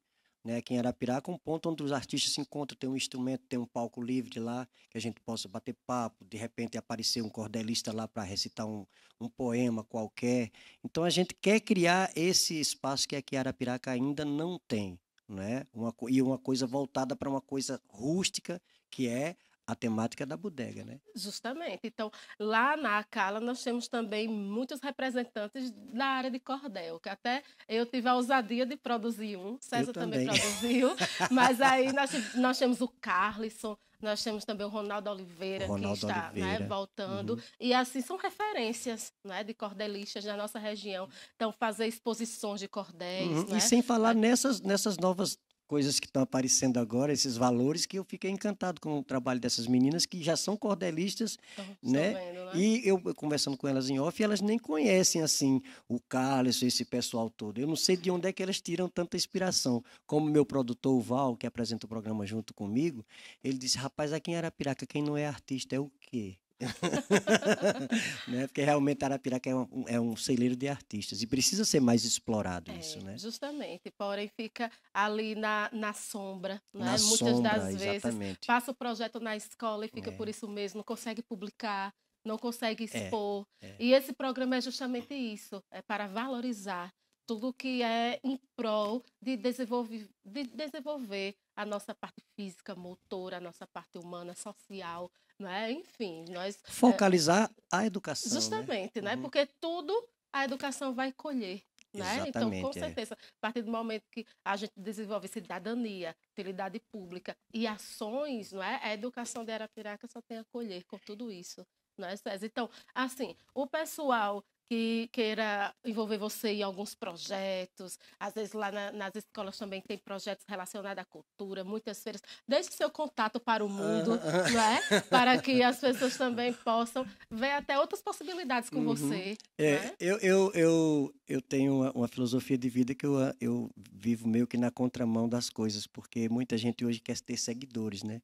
né, aqui em Arapiraca, um ponto onde os artistas se encontram, tem um instrumento, tem um palco livre lá, que a gente possa bater papo, de repente aparecer um cordelista lá para recitar um, um poema qualquer. Então a gente quer criar esse espaço que aqui em Arapiraca ainda não tem. Né? Uma, e uma coisa voltada para uma coisa rústica, que é a temática da bodega, né? Justamente. Então, lá na Acala, nós temos também muitos representantes da área de cordel, que até eu tive a ousadia de produzir um, César também. também. produziu, [LAUGHS] mas aí nós, nós temos o Carlisson, nós temos também o Ronaldo Oliveira, o Ronaldo que está né, Oliveira. Né, voltando. Uhum. E assim, são referências né, de cordelistas da nossa região. Então, fazer exposições de cordéis. Uhum. Né? E sem falar nessas, nessas novas coisas que estão aparecendo agora, esses valores, que eu fiquei encantado com o trabalho dessas meninas que já são cordelistas, né? Vendo, né? E eu conversando com elas em off, elas nem conhecem assim o Carlos, esse pessoal todo. Eu não sei de onde é que elas tiram tanta inspiração. Como meu produtor Val, que apresenta o programa junto comigo, ele disse: "Rapaz, aqui em Arapiraca quem não é artista é o quê?" [LAUGHS] né? Porque realmente Arapiraca é um, é um celeiro de artistas e precisa ser mais explorado é, isso, né? Justamente, porém fica ali na, na sombra, né? Na Muitas sombra, das vezes exatamente. passa o projeto na escola e fica é. por isso mesmo, não consegue publicar, não consegue é, expor. É. E esse programa é justamente isso, é para valorizar tudo que é em prol de desenvolver, de desenvolver a nossa parte física, motora, a nossa parte humana, social, né? Enfim, nós. Eh, Focalizar é, a educação. Né? Justamente, né? Uhum. Porque tudo a educação vai colher. Né? Então, com é. certeza, é. a partir do momento que a gente desenvolve cidadania, utilidade pública e ações, não é? a educação de Arapiraca só tem a colher com tudo isso. Não é, César? Então, assim, o pessoal que queira envolver você em alguns projetos. Às vezes lá na, nas escolas também tem projetos relacionados à cultura, muitas feiras. Deixe seu contato para o mundo, né? Para que [LAUGHS] as pessoas também possam ver até outras possibilidades com uhum. você. É, né? eu, eu, eu, eu tenho uma, uma, filosofia de vida que eu, eu vivo meio que na contramão das coisas, porque muita gente hoje quer ter seguidores, né?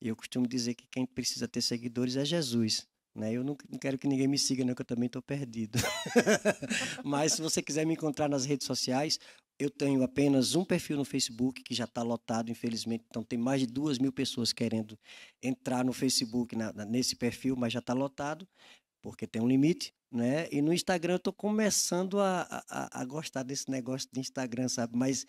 Eu costumo dizer que quem precisa ter seguidores é Jesus. Né? Eu não, não quero que ninguém me siga, não, que eu também estou perdido. [LAUGHS] Mas se você quiser me encontrar nas redes sociais, eu tenho apenas um perfil no Facebook que já está lotado, infelizmente. Então tem mais de duas mil pessoas querendo entrar no Facebook na, nesse perfil, mas já está lotado porque tem um limite, né? E no Instagram eu estou começando a, a, a, gostar desse negócio de Instagram, sabe? Mas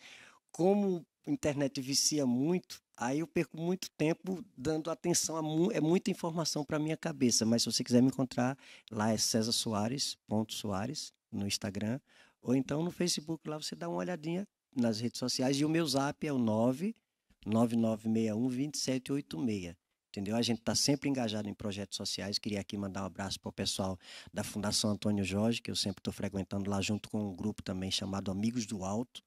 como a internet vicia muito, Aí eu perco muito tempo dando atenção, a mu é muita informação para minha cabeça. Mas se você quiser me encontrar, lá é César Soares, ponto Soares, no Instagram. Ou então no Facebook, lá você dá uma olhadinha nas redes sociais. E o meu zap é o 999612786. Entendeu? A gente está sempre engajado em projetos sociais. Queria aqui mandar um abraço para o pessoal da Fundação Antônio Jorge, que eu sempre estou frequentando lá, junto com um grupo também chamado Amigos do Alto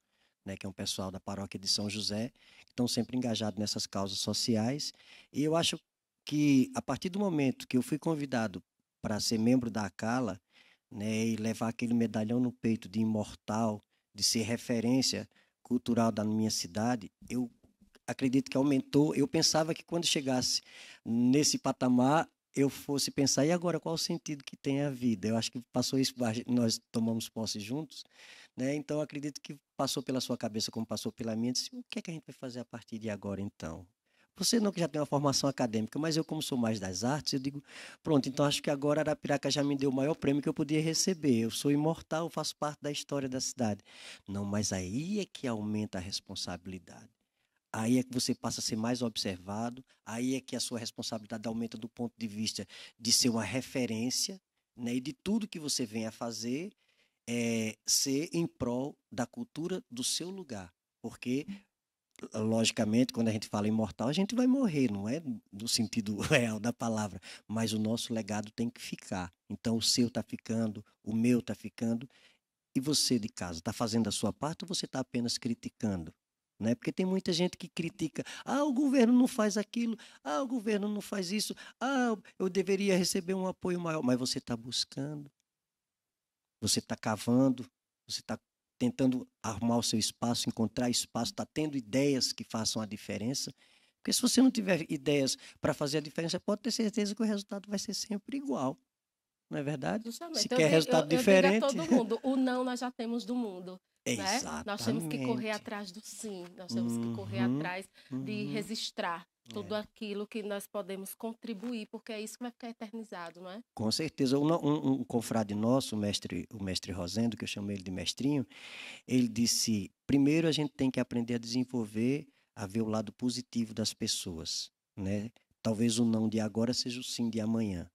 né, que é um pessoal da paróquia de São José, que estão sempre engajados nessas causas sociais. E eu acho que, a partir do momento que eu fui convidado para ser membro da Acala, né, e levar aquele medalhão no peito de imortal, de ser referência cultural da minha cidade, eu acredito que aumentou. Eu pensava que quando chegasse nesse patamar, eu fosse pensar, e agora qual o sentido que tem a vida? Eu acho que passou isso, nós tomamos posse juntos, né? Então, acredito que passou pela sua cabeça, como passou pela minha, disse, o que é que a gente vai fazer a partir de agora, então? Você não que já tem uma formação acadêmica, mas eu, como sou mais das artes, eu digo, pronto, então acho que agora Arapiraca já me deu o maior prêmio que eu podia receber. Eu sou imortal, eu faço parte da história da cidade. Não, mas aí é que aumenta a responsabilidade. Aí é que você passa a ser mais observado, aí é que a sua responsabilidade aumenta do ponto de vista de ser uma referência, né, e de tudo que você vem a fazer, é, ser em prol da cultura do seu lugar. Porque, hum. ah, logicamente, quando a gente fala imortal, a gente vai morrer, não é no sentido [LAUGHS] real da palavra, mas o nosso legado tem que ficar. Então, o seu está ficando, o meu está ficando. E você de casa, está fazendo a sua parte ou você está apenas criticando? Né? Porque tem muita gente que critica. Ah, o governo não faz aquilo. Ah, o governo não faz isso. Ah, eu deveria receber um apoio maior. Mas você está buscando você está cavando, você está tentando arrumar o seu espaço, encontrar espaço, está tendo ideias que façam a diferença. Porque se você não tiver ideias para fazer a diferença, pode ter certeza que o resultado vai ser sempre igual. Não é verdade? Justamente. Se então, quer eu, resultado eu, diferente. Eu digo a todo mundo, o não nós já temos do mundo. Né? Exatamente. Nós temos que correr atrás do sim, nós temos uhum, que correr uhum, atrás de uhum. registrar, tudo é. aquilo que nós podemos contribuir, porque é isso que vai ficar eternizado, não é? Com certeza. Um, um, um confrade nosso, o mestre, o mestre Rosendo, que eu chamo ele de mestrinho, ele disse: primeiro a gente tem que aprender a desenvolver, a ver o lado positivo das pessoas, né? Talvez o não de agora seja o sim de amanhã,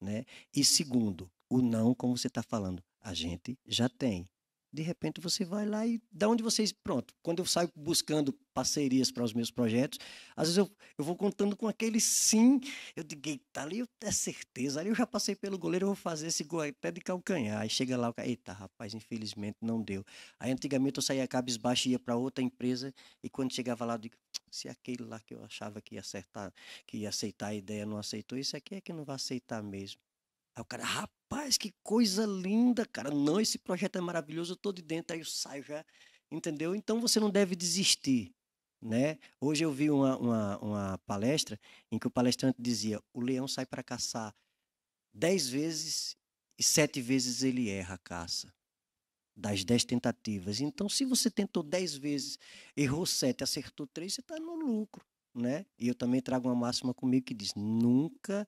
né? E segundo, o não, como você está falando, a gente já tem de repente você vai lá e dá onde vocês. Pronto, quando eu saio buscando parcerias para os meus projetos, às vezes eu, eu vou contando com aquele sim. Eu digo, eita, ali eu tenho é certeza, ali eu já passei pelo goleiro, eu vou fazer esse gol até de calcanhar. Aí chega lá, eita, rapaz, infelizmente não deu. Aí antigamente eu saía cabisbaixo e ia para outra empresa, e quando chegava lá, eu digo, se aquele lá que eu achava que ia acertar, que ia aceitar a ideia, não aceitou, isso aqui é que não vai aceitar mesmo. Aí o cara, rapaz rapaz, que coisa linda, cara. Não, esse projeto é maravilhoso, eu tô de dentro, aí eu saio já, entendeu? Então você não deve desistir, né? Hoje eu vi uma, uma, uma palestra em que o palestrante dizia, o leão sai para caçar dez vezes e sete vezes ele erra a caça das dez tentativas. Então, se você tentou dez vezes, errou sete, acertou três, você está no lucro, né? E eu também trago uma máxima comigo que diz: nunca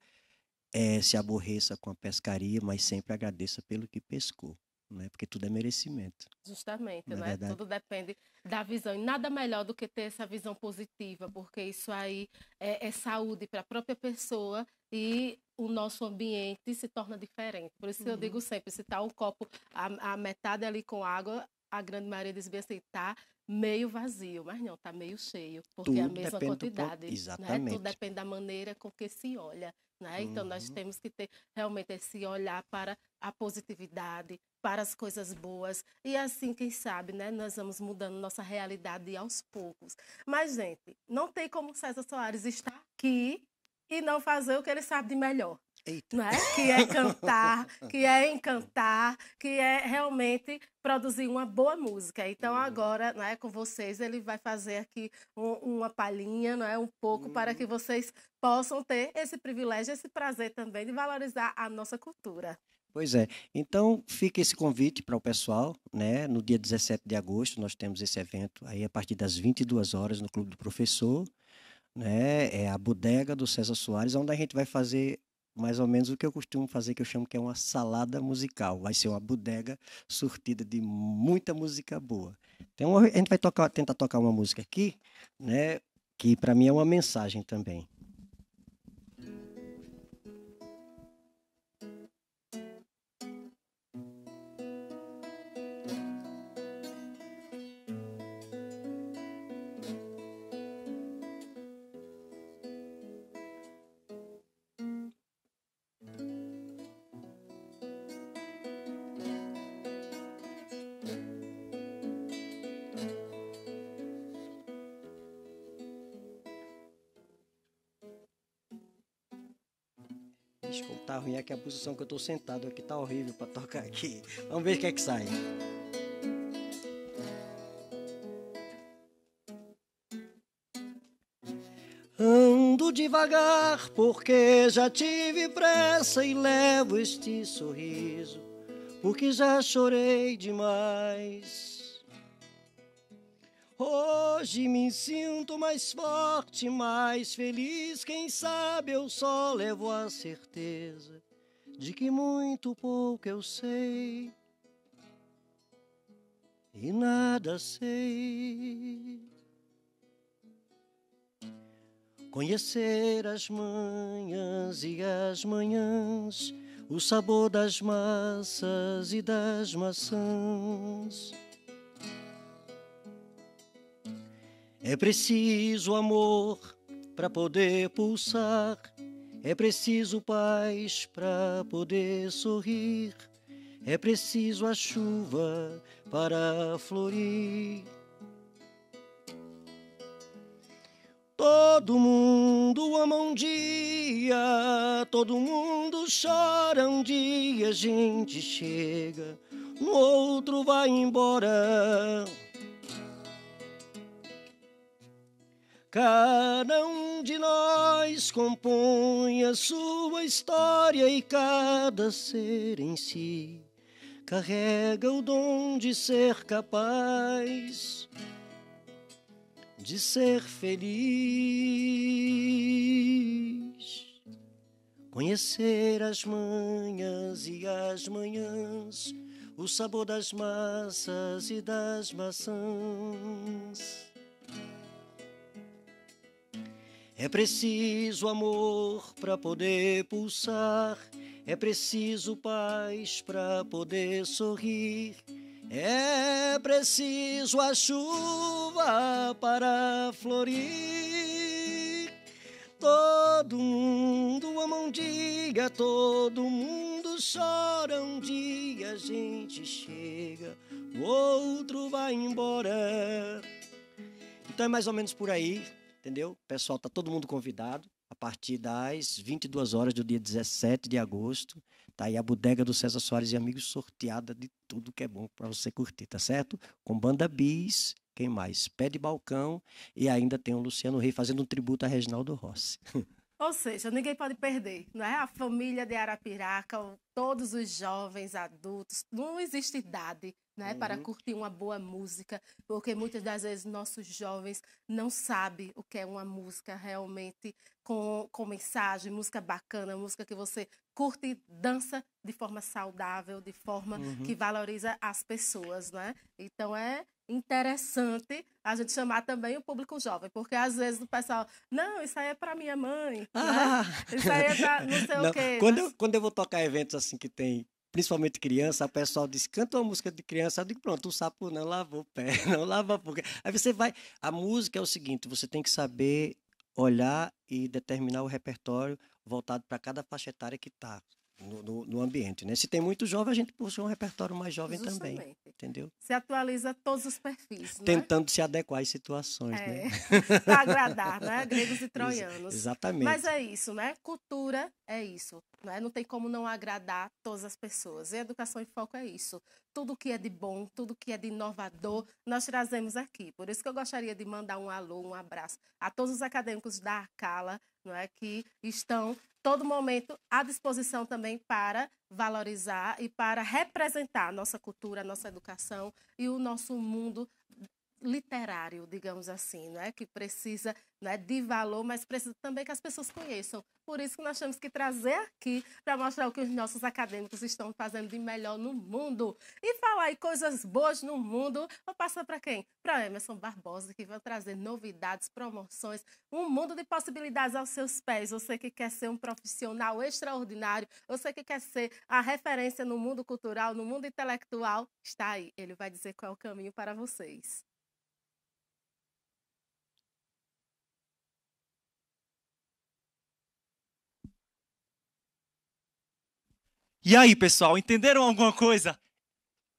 é, se aborreça com a pescaria, mas sempre agradeça pelo que pescou. Né? Porque tudo é merecimento. Justamente, Na é né? Verdade... Tudo depende da visão. E nada melhor do que ter essa visão positiva, porque isso aí é, é saúde para a própria pessoa e o nosso ambiente se torna diferente. Por isso uhum. eu digo sempre, se está um copo, a, a metade ali com água, a grande maioria diz assim, tá meio vazio, mas não, está meio cheio, porque tudo é a mesma quantidade. Exatamente. Né? Tudo depende da maneira com que se olha. Né? Uhum. Então, nós uhum. temos que ter realmente esse olhar para a positividade, para as coisas boas. E é assim, quem sabe, né, nós vamos mudando nossa realidade aos poucos. Mas, gente, não tem como César Soares estar aqui e não fazer o que ele sabe de melhor. Eita. Né? que é cantar, que é encantar, que é realmente produzir uma boa música. Então, hum. agora, é com vocês, ele vai fazer aqui um, uma palhinha, é um pouco, para que uhum. vocês possam ter esse privilégio, esse prazer também de valorizar a nossa cultura. Pois é. Então, fica esse convite para o pessoal, né? No dia 17 de agosto nós temos esse evento aí a partir das 22 horas no Clube do Professor, né? É a bodega do César Soares, onde a gente vai fazer mais ou menos o que eu costumo fazer, que eu chamo que é uma salada musical. Vai ser uma bodega surtida de muita música boa. Então, a gente vai tocar, tentar tocar uma música aqui, né, que para mim é uma mensagem também. tá ruim aqui, a posição que eu tô sentado aqui tá horrível pra tocar aqui. Vamos ver o que é que sai. Ando devagar porque já tive pressa e levo este sorriso porque já chorei demais. Hoje me sinto mais forte, mais feliz. Quem sabe eu só levo a certeza de que muito pouco eu sei e nada sei. Conhecer as manhãs e as manhãs, o sabor das massas e das maçãs É preciso amor para poder pulsar, é preciso paz para poder sorrir, é preciso a chuva para florir. Todo mundo ama um dia, todo mundo chora um dia, a gente chega, um outro vai embora. Cada um de nós compõe a sua história e cada ser em si carrega o dom de ser capaz de ser feliz. Conhecer as manhas e as manhãs, o sabor das massas e das maçãs É preciso amor para poder pulsar, é preciso paz para poder sorrir, é preciso a chuva para florir. Todo mundo ama um dia, todo mundo chora um dia, a gente chega, o outro vai embora. Então é mais ou menos por aí entendeu? Pessoal, tá todo mundo convidado a partir das 22 horas do dia 17 de agosto. Tá aí a bodega do César Soares e amigos sorteada de tudo que é bom para você curtir, tá certo? Com banda bis, quem mais? Pé de balcão e ainda tem o Luciano Rei fazendo um tributo a Reginaldo Rossi. [LAUGHS] Ou seja, ninguém pode perder, não é? A família de Arapiraca, todos os jovens, adultos, não existe idade né, uhum. para curtir uma boa música, porque muitas das vezes nossos jovens não sabem o que é uma música realmente com, com mensagem, música bacana, música que você curte dança de forma saudável, de forma uhum. que valoriza as pessoas, né? Então é interessante a gente chamar também o público jovem, porque às vezes o pessoal, não, isso aí é para minha mãe, ah. [LAUGHS] né? isso aí é pra não sei não. o quê. Quando, mas... Né? eu, quando eu vou tocar eventos assim que tem principalmente criança, o pessoal diz, canta uma música de criança, eu digo, pronto, o sapo não lavou o pé, [LAUGHS] não lava a Aí você vai, a música é o seguinte, você tem que saber olhar e determinar o repertório, voltado para cada faixa etária que está no, no, no, ambiente, né? Se tem muito jovem, a gente puxa um repertório mais jovem Justamente. também, entendeu? Se atualiza todos os perfis, né? Tentando né? se adequar às situações, é. né? [LAUGHS] para agradar, né? [LAUGHS] Gregos e troianos. Ex exatamente. Mas é isso, né? Cultura é isso, né? Não tem como não agradar todas as pessoas. E Educação em Foco é isso. Tudo que é de bom, tudo que é de inovador, nós trazemos aqui. Por isso que eu gostaria de mandar um alô, um abraço a todos os acadêmicos da Acala, não é? que estão todo momento à disposição também para valorizar e para representar a nossa cultura, a nossa educação e o nosso mundo literário, digamos assim, né? que precisa né, de valor, mas precisa também que as pessoas conheçam. Por isso que nós temos que trazer aqui para mostrar o que os nossos acadêmicos estão fazendo de melhor no mundo. E falar em coisas boas no mundo, vou passar para quem? Para Emerson Barbosa, que vai trazer novidades, promoções, um mundo de possibilidades aos seus pés. Você que quer ser um profissional extraordinário, você que quer ser a referência no mundo cultural, no mundo intelectual, está aí. Ele vai dizer qual é o caminho para vocês. E aí, pessoal, entenderam alguma coisa?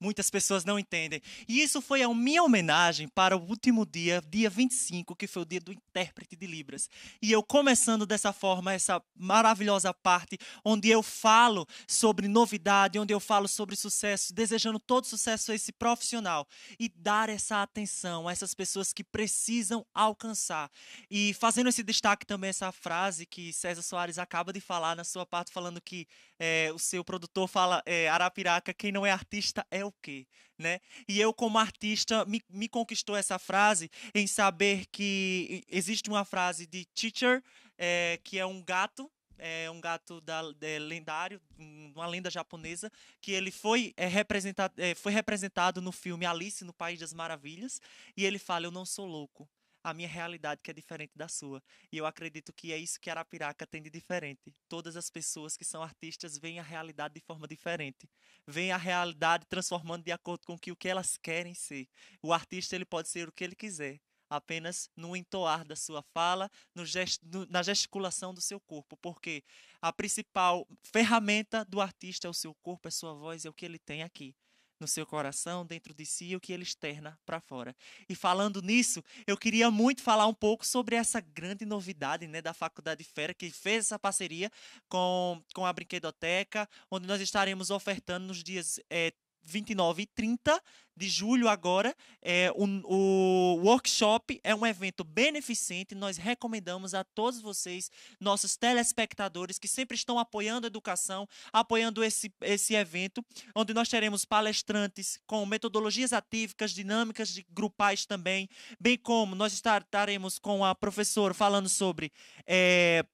Muitas pessoas não entendem. E isso foi a minha homenagem para o último dia, dia 25, que foi o dia do intérprete de Libras. E eu começando dessa forma, essa maravilhosa parte, onde eu falo sobre novidade, onde eu falo sobre sucesso, desejando todo sucesso a esse profissional. E dar essa atenção a essas pessoas que precisam alcançar. E fazendo esse destaque também, essa frase que César Soares acaba de falar na sua parte, falando que é, o seu produtor fala é, Arapiraca, quem não é artista é o quê, né? E eu como artista me, me conquistou essa frase em saber que existe uma frase de Teacher é, que é um gato é um gato da, é, lendário, uma lenda japonesa, que ele foi, é, representado, é, foi representado no filme Alice no País das Maravilhas, e ele fala, eu não sou louco, a minha realidade que é diferente da sua. E eu acredito que é isso que Arapiraca tem de diferente. Todas as pessoas que são artistas veem a realidade de forma diferente. Veem a realidade transformando de acordo com o que elas querem ser. O artista ele pode ser o que ele quiser apenas no entoar da sua fala, no gesto, no, na gesticulação do seu corpo, porque a principal ferramenta do artista é o seu corpo, é sua voz, é o que ele tem aqui no seu coração, dentro de si, e o que ele externa para fora. E falando nisso, eu queria muito falar um pouco sobre essa grande novidade né, da Faculdade Fera, que fez essa parceria com, com a Brinquedoteca, onde nós estaremos ofertando nos dias é, 29 e 30 de julho agora. É, o, o workshop é um evento beneficente. Nós recomendamos a todos vocês, nossos telespectadores, que sempre estão apoiando a educação, apoiando esse, esse evento, onde nós teremos palestrantes com metodologias ativas dinâmicas de grupais também, bem como nós estaremos com a professora falando sobre. É,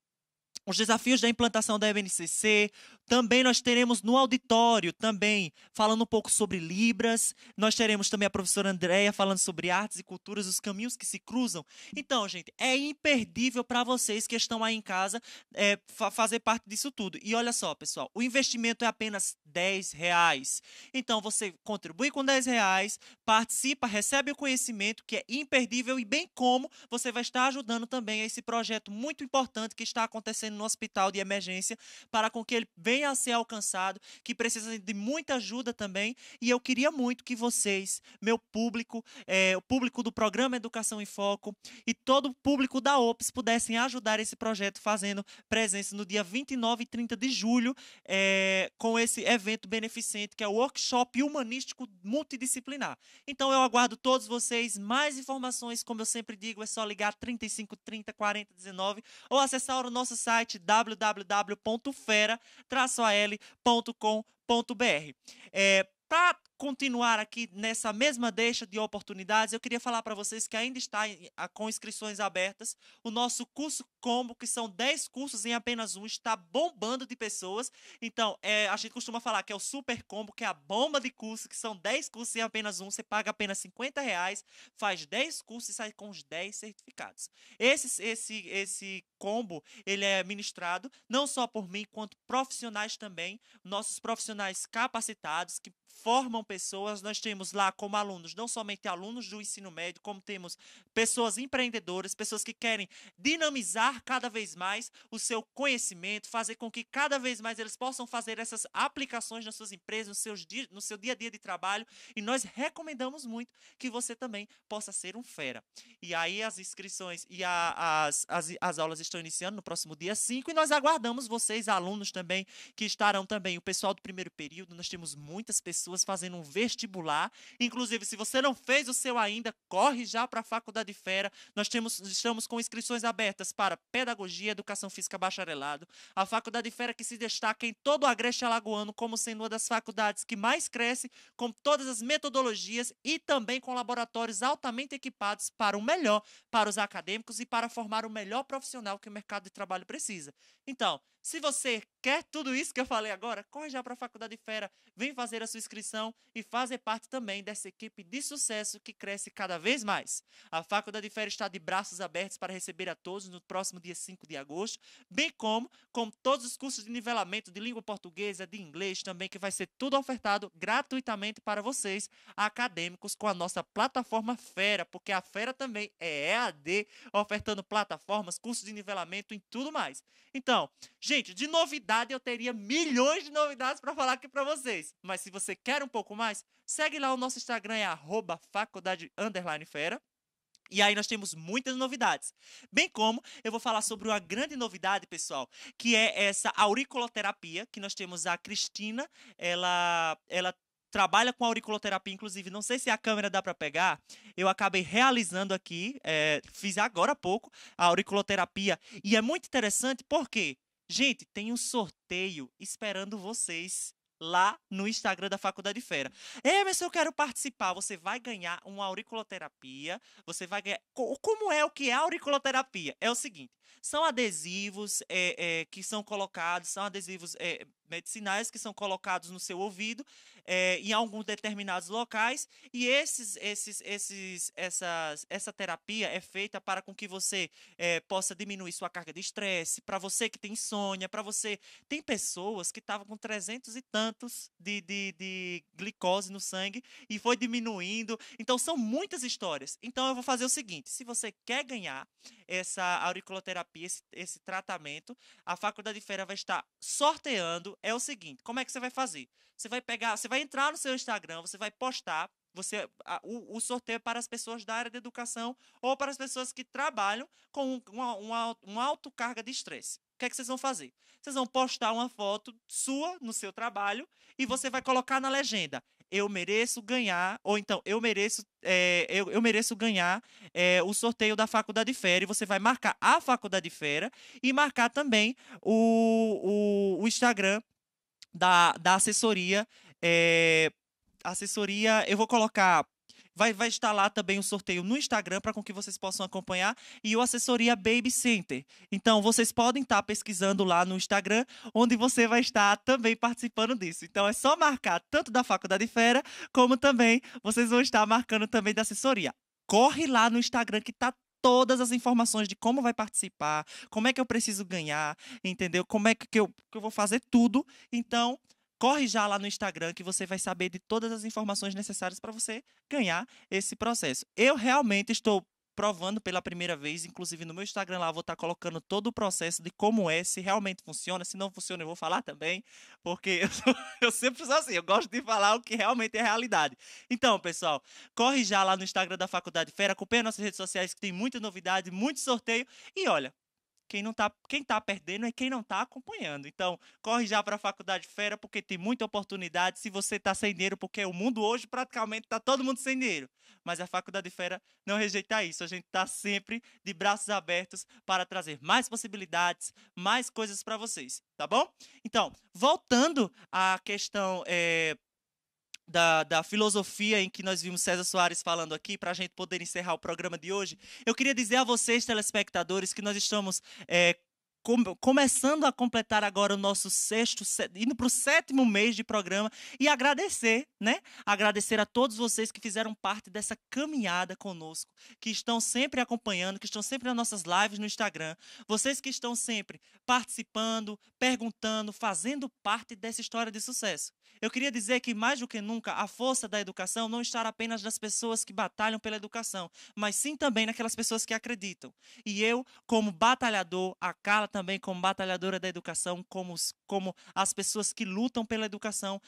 os desafios da implantação da EBNCC. Também nós teremos no auditório, também, falando um pouco sobre Libras. Nós teremos também a professora Andréia falando sobre artes e culturas, os caminhos que se cruzam. Então, gente, é imperdível para vocês que estão aí em casa é, fazer parte disso tudo. E olha só, pessoal, o investimento é apenas 10 reais. Então, você contribui com 10 reais, participa, recebe o conhecimento que é imperdível e bem como você vai estar ajudando também a esse projeto muito importante que está acontecendo no hospital de emergência para com que ele venha a ser alcançado, que precisa de muita ajuda também. E eu queria muito que vocês, meu público, é, o público do programa Educação em Foco e todo o público da OPS pudessem ajudar esse projeto fazendo presença no dia 29 e 30 de julho é, com esse evento beneficente que é o Workshop Humanístico Multidisciplinar. Então eu aguardo todos vocês. Mais informações, como eu sempre digo, é só ligar 35 30 40 19 ou acessar o nosso site site www.fera-al.com.br. É, para continuar aqui nessa mesma deixa de oportunidades, eu queria falar para vocês que ainda está com inscrições abertas. O nosso curso combo, que são 10 cursos em apenas um, está bombando de pessoas. Então, é, a gente costuma falar que é o super combo, que é a bomba de curso, que são 10 cursos em apenas um. Você paga apenas 50 reais, faz 10 cursos e sai com os 10 certificados. Esse, esse, esse combo, ele é ministrado não só por mim, quanto profissionais também. Nossos profissionais capacitados que formam pessoas. Nós temos lá como alunos, não somente alunos do ensino médio, como temos pessoas empreendedoras, pessoas que querem dinamizar cada vez mais o seu conhecimento, fazer com que cada vez mais eles possam fazer essas aplicações nas suas empresas, nos seus dias, no seu dia a dia de trabalho. E nós recomendamos muito que você também possa ser um fera. E aí as inscrições e a, as, as, as aulas estão iniciando no próximo dia 5 e nós aguardamos vocês, alunos também, que estarão também, o pessoal do primeiro período, nós temos muitas pessoas fazendo fazendo um vestibular. Inclusive, se você não fez o seu ainda, corre já para a Faculdade Fera. Nós temos, estamos com inscrições abertas para Pedagogia, Educação Física Bacharelado. A Faculdade Fera que se destaca em todo o Agreste Alagoano como sendo uma das faculdades que mais cresce, com todas as metodologias e também com laboratórios altamente equipados para o melhor, para os acadêmicos e para formar o melhor profissional que o mercado de trabalho precisa. Então, se você quer tudo isso que eu falei agora, corre já para a Faculdade Fera, vem fazer a sua inscrição e fazer parte também dessa equipe de sucesso que cresce cada vez mais. A Faculdade Fera está de braços abertos para receber a todos no próximo dia 5 de agosto, bem como com todos os cursos de nivelamento de língua portuguesa, de inglês também, que vai ser tudo ofertado gratuitamente para vocês, acadêmicos, com a nossa plataforma Fera, porque a Fera também é EAD, ofertando plataformas, cursos de nivelamento e tudo mais. Então, já Gente, de novidade eu teria milhões de novidades para falar aqui para vocês. Mas se você quer um pouco mais, segue lá o nosso Instagram é @faculdade_fera. E aí nós temos muitas novidades. Bem como eu vou falar sobre uma grande novidade, pessoal, que é essa auriculoterapia que nós temos a Cristina, ela ela trabalha com auriculoterapia, inclusive, não sei se a câmera dá para pegar, eu acabei realizando aqui, é, fiz agora há pouco a auriculoterapia, e é muito interessante porque Gente, tem um sorteio esperando vocês lá no Instagram da Faculdade Fera. Emerson, eu quero participar. Você vai ganhar uma auriculoterapia. Você vai ganhar. Como é o que é a auriculoterapia? É o seguinte: são adesivos é, é, que são colocados, são adesivos é, medicinais que são colocados no seu ouvido é, em alguns determinados locais e esses, esses, esses, essas, essa terapia é feita para com que você é, possa diminuir sua carga de estresse, para você que tem insônia, para você... Tem pessoas que estavam com 300 e tantos de, de, de glicose no sangue e foi diminuindo. Então, são muitas histórias. Então, eu vou fazer o seguinte, se você quer ganhar essa auriculoterapia, esse, esse tratamento, a Faculdade Feira vai estar sorteando é o seguinte: como é que você vai fazer? Você vai pegar, você vai entrar no seu Instagram, você vai postar. Você, a, o, o, sorteio é para as pessoas da área da educação ou para as pessoas que trabalham com uma, uma, uma alta carga de estresse. O que é que vocês vão fazer? Vocês vão postar uma foto sua no seu trabalho e você vai colocar na legenda: eu mereço ganhar, ou então eu mereço, é, eu, eu, mereço ganhar é, o sorteio da faculdade de fera. E você vai marcar a faculdade de fera e marcar também o, o, o Instagram da, da assessoria. É, assessoria, eu vou colocar. Vai, vai estar lá também o sorteio no Instagram para com que vocês possam acompanhar e o assessoria Baby Center. Então vocês podem estar tá pesquisando lá no Instagram, onde você vai estar também participando disso. Então é só marcar tanto da Faculdade Fera como também vocês vão estar marcando também da assessoria corre lá no Instagram que tá todas as informações de como vai participar, como é que eu preciso ganhar, entendeu? Como é que eu, que eu vou fazer tudo. Então, corre já lá no Instagram que você vai saber de todas as informações necessárias para você ganhar esse processo. Eu realmente estou provando pela primeira vez, inclusive no meu Instagram lá, vou estar tá colocando todo o processo de como é, se realmente funciona, se não funciona eu vou falar também, porque [LAUGHS] eu, sou, eu sempre sou assim, eu gosto de falar o que realmente é realidade. Então, pessoal, corre já lá no Instagram da Faculdade Fera, acompanha nossas redes sociais que tem muita novidade, muito sorteio, e olha, quem não tá, quem tá perdendo é quem não tá acompanhando. Então, corre já para a faculdade fera porque tem muita oportunidade se você tá sem dinheiro, porque o mundo hoje praticamente tá todo mundo sem dinheiro. Mas a faculdade fera não rejeita isso. A gente tá sempre de braços abertos para trazer mais possibilidades, mais coisas para vocês, tá bom? Então, voltando à questão é, da, da filosofia em que nós vimos César Soares falando aqui, para a gente poder encerrar o programa de hoje, eu queria dizer a vocês, telespectadores, que nós estamos é, começando a completar agora o nosso sexto, indo para o sétimo mês de programa e agradecer, né? Agradecer a todos vocês que fizeram parte dessa caminhada conosco, que estão sempre acompanhando, que estão sempre nas nossas lives no Instagram, vocês que estão sempre participando, perguntando, fazendo parte dessa história de sucesso. Eu queria dizer que mais do que nunca a força da educação não está apenas nas pessoas que batalham pela educação, mas sim também naquelas pessoas que acreditam. E eu, como batalhador, a Carla também como batalhadora da educação, como, como as pessoas que lutam pela educação.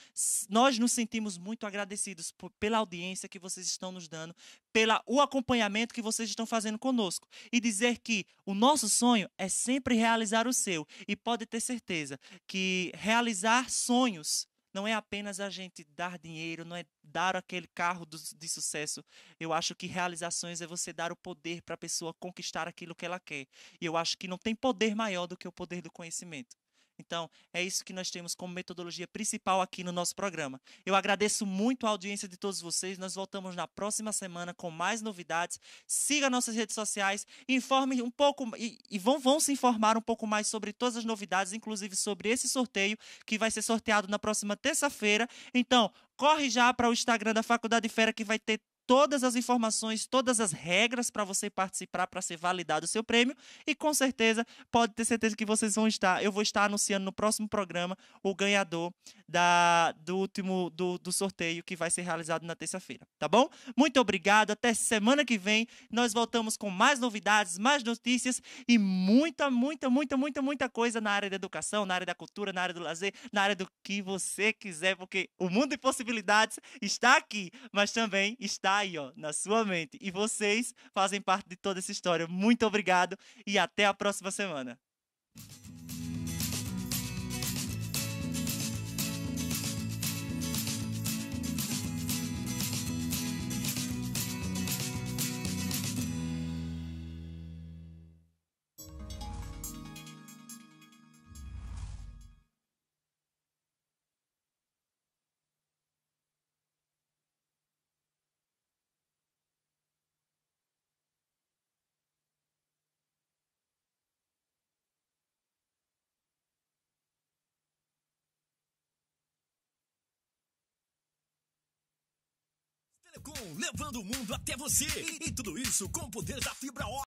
Nós nos sentimos muito agradecidos por, pela audiência que vocês estão nos dando, pelo acompanhamento que vocês estão fazendo conosco. E dizer que o nosso sonho é sempre realizar o seu. E pode ter certeza que realizar sonhos não é apenas a gente dar dinheiro, não é dar aquele carro do, de sucesso. Eu acho que realizações é você dar o poder para a pessoa conquistar aquilo que ela quer. E eu acho que não tem poder maior do que o poder do conhecimento. Então, é isso que nós temos como metodologia principal aqui no nosso programa. Eu agradeço muito a audiência de todos vocês. Nós voltamos na próxima semana com mais novidades. Siga nossas redes sociais, informe um pouco e, e vão, vão se informar um pouco mais sobre todas as novidades, inclusive sobre esse sorteio que vai ser sorteado na próxima terça-feira. Então, corre já para o Instagram da Faculdade Fera que vai ter todas as informações, todas as regras para você participar, para ser validado o seu prêmio. E com certeza, pode ter certeza que vocês vão estar. Eu vou estar anunciando no próximo programa o ganhador da, do último do, do sorteio que vai ser realizado na terça-feira. Tá bom? Muito obrigado. Até semana que vem. Nós voltamos com mais novidades, mais notícias e muita, muita, muita, muita, muita coisa na área da educação, na área da cultura, na área do lazer, na área do que você quiser, porque o mundo de possibilidades está aqui, mas também está ó, na sua mente. E vocês fazem parte de toda essa história. Muito obrigado e até a próxima semana. levando o mundo até você. E, e tudo isso com o poder da fibra ótica.